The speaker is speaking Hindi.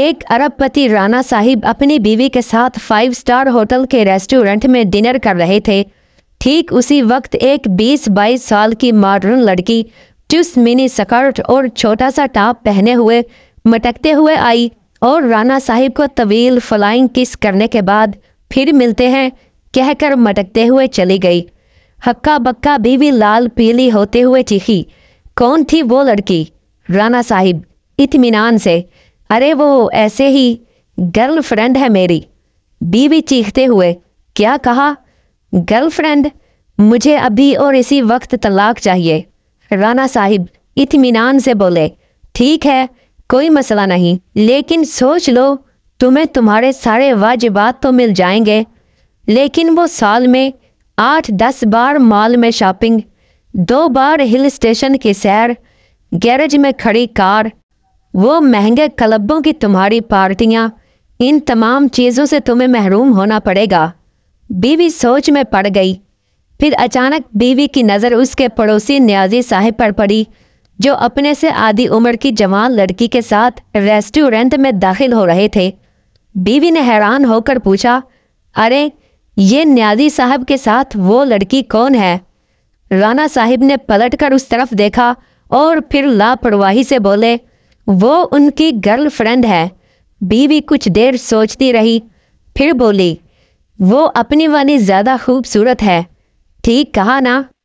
एक अरबपति राणा साहिब अपनी बीवी के साथ फाइव स्टार होटल के रेस्टोरेंट में डिनर कर रहे थे ठीक उसी वक्त एक 20-22 साल की मॉडर्न लड़की चुस मिनी स्कर्ट और छोटा सा टॉप पहने हुए मटकते हुए आई और राणा साहिब को तवील फ्लाइंग किस करने के बाद फिर मिलते हैं कहकर मटकते हुए चली गई हक्का बक्का बीवी लाल पीली होते हुए चीखी कौन थी वो लड़की राणा साहिब इतमान से अरे वो ऐसे ही गर्लफ्रेंड है मेरी बीवी चीखते हुए क्या कहा गर्लफ्रेंड मुझे अभी और इसी वक्त तलाक चाहिए राना साहिब इतमान से बोले ठीक है कोई मसला नहीं लेकिन सोच लो तुम्हें तुम्हारे सारे वाजिबात तो मिल जाएंगे लेकिन वो साल में आठ दस बार मॉल में शॉपिंग दो बार हिल स्टेशन की सैर गैरेज में खड़ी कार वो महंगे क्लबों की तुम्हारी पार्टियाँ इन तमाम चीज़ों से तुम्हें महरूम होना पड़ेगा बीवी सोच में पड़ गई फिर अचानक बीवी की नज़र उसके पड़ोसी न्याजी साहिब पर पड़ी जो अपने से आधी उम्र की जवान लड़की के साथ रेस्टोरेंट में दाखिल हो रहे थे बीवी ने हैरान होकर पूछा अरे ये न्याजी साहब के साथ वो लड़की कौन है राना साहिब ने पलटकर उस तरफ देखा और फिर लापरवाही से बोले वो उनकी गर्लफ्रेंड है बीवी कुछ देर सोचती रही फिर बोली वो अपनी वाली ज़्यादा खूबसूरत है ठीक कहा ना